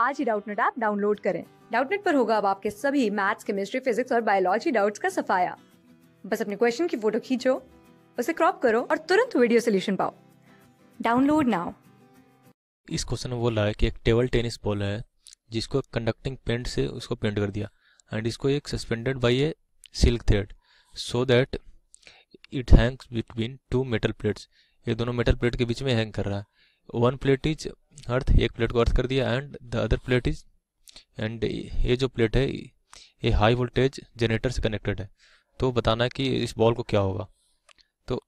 आज ही Doubtnut app download करें डाउटनेट पर होगा अब आपके सभी मैथ्स केमिस्ट्री फिजिक्स और बायोलॉजी डाउट्स का सफाया बस अपने क्वेश्चन की फोटो खींचो उसे क्रॉप करो और तुरंत वीडियो सोल्यूशन पाओ डाउनलोड नाउ इस क्वेश्चन में बोला है कि एक टेबल टेनिस बॉल है जिसको कंडक्टिंग पेंट से उसको पेंट कर दिया एंड इसको एक suspended by a silk thread so that it hangs between two metal plates ये दोनों मेटल प्लेट के बीच में हैंग कर रहा है वन प्लेट इज अर्थ एक प्लेट को अर्थ कर दिया and the other plate is and ये जो प्लेट है ये हाई वोल्टेज जनरेटर से कनेक्टेड है तो बताना है कि इस बॉल को क्या होगा तो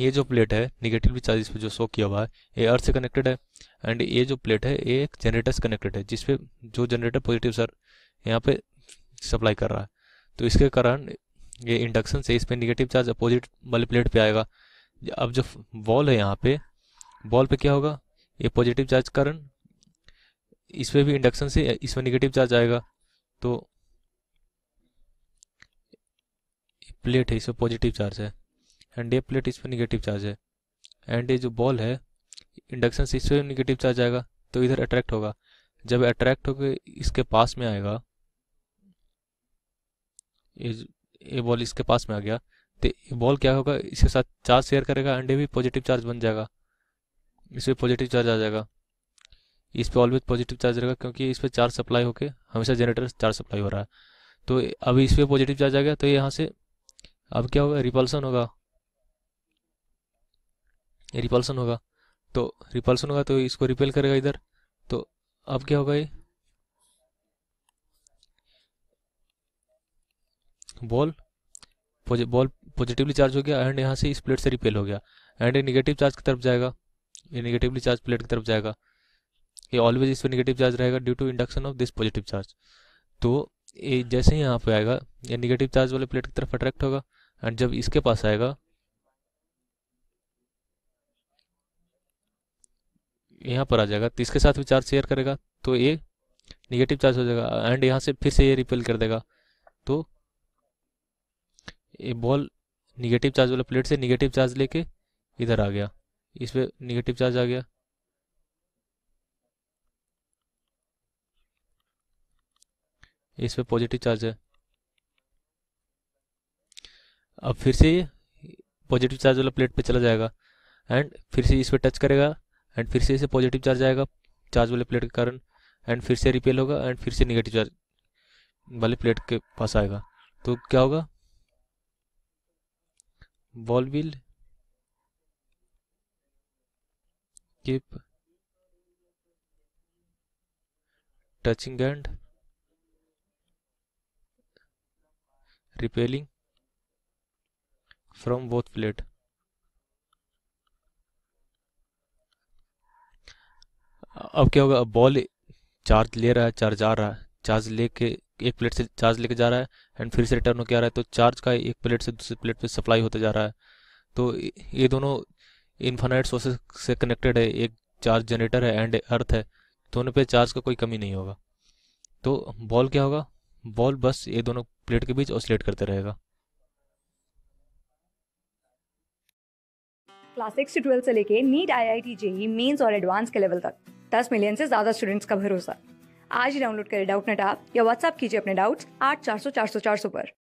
ये जो प्लेट है निगेटिव चार्ज इस पर जो शो किया हुआ है ये अर्थ से कनेक्टेड है एंड ये जो प्लेट है ये एक जनरेटर से कनेक्टेड है जिसपे जो जनरेटर पॉजिटिव सर यहाँ पे सप्लाई कर रहा है तो इसके कारण ये इंडक्शन से इसमें निगेटिव चार्ज अपोजिट वाले प्लेट पर आएगा अब जो बॉल है यहाँ पे बॉल पे क्या होगा ये पॉजिटिव चार्ज कारण इसमें भी इंडक्शन से इसमें निगेटिव चार्ज आएगा तो प्लेट है इसमें पॉजिटिव चार्ज है एंड ये प्लेट इसमें निगेटिव चार्ज है एंड ये जो बॉल है इंडक्शन से इसमें निगेटिव चार्ज आएगा तो इधर अट्रैक्ट होगा जब अट्रैक्ट होकर इसके पास में आएगा ये बॉल इसके पास में आ गया तो ये बॉल क्या होगा इसके साथ चार्ज शेयर करेगा एंड ये भी पॉजिटिव चार्ज बन जाएगा इस पर पॉजिटिव चार्ज आ जाएगा इस पर ऑलवेज पॉजिटिव चार्ज रहेगा क्योंकि इस पर चार्ज सप्लाई होकर हमेशा जनरेटर चार्ज सप्लाई हो रहा है तो अब इस पर पॉजिटिव चार्ज आ गया तो यहाँ से अब क्या होगा रिपल्सन होगा रिपल्सन होगा तो रिपल्सन होगा तो इसको रिपेल करेगा इधर तो अब क्या होगा ये बॉल बॉल पॉजिटिवली चार्ज हो गया एंड यहाँ से इस प्लेट से रिपेल हो गया एंड निगेटिव चार्ज की तरफ जाएगा ये निगेटिवली चार्ज प्लेट की तरफ जाएगा ये ऑलवेज इस पर निगेटिव चार्ज रहेगा due to induction of this positive charge तो ये जैसे ही यहाँ पे आएगा ये निगेटिव चार्ज वाले प्लेट की तरफ अट्रैक्ट होगा एंड जब इसके पास आएगा यहाँ पर आ जाएगा तो इसके साथ भी चार्ज शेयर करेगा तो ये निगेटिव चार्ज हो जाएगा एंड यहाँ से फिर से ये रिपेल कर देगा तो ये बॉल निगेटिव चार्ज वाले प्लेट से निगेटिव चार्ज लेके इधर आ गया इस पर निगेटिव चार्ज आ गया इस पर पॉजिटिव चार्ज है अब फिर से पॉजिटिव चार्ज वाला प्लेट पे चला जाएगा एंड फिर से इस पर टच करेगा एंड फिर से इसे पॉजिटिव चार्ज आएगा चार्ज वाले प्लेट के कारण एंड फिर से रिपेल होगा एंड फिर से निगेटिव चार्ज वाले प्लेट के पास आएगा तो क्या होगा ball will keep touching and repelling from both plate अब क्या होगा अब बॉल चार्ज ले रहा है चार्ज आ रहा है चार्ज लेके एक प्लेट से चार्ज लेके जा रहा है एंड फिर से रिटर्न होकर आ रहा है तो चार्ज का एक प्लेट से दूसरे प्लेट पे सप्लाई होता जा रहा है तो ये दोनों इन्फानाइट सोर्सेस से कनेक्टेड है एक चार्ज जनरेटर है एंड अर्थ है दोनों तो पे चार्ज का कोई कमी नहीं होगा तो बॉल क्या होगा बॉल बस ये दोनों प्लेट के बीच ऑसिलेट करते रहेगा क्लास सिक्स से ट्वेल्थ से लेके NEET I I T JEE mains और एडवांस के लेवल तक दस मिलियन से ज्यादा स्टूडेंट्स का भरोसा आज ही डाउनलोड करें डाउट नेट आप या व्हाट्सअप कीजिए अपने डाउट्स आठ चार सौ चार सौ चार सौ पर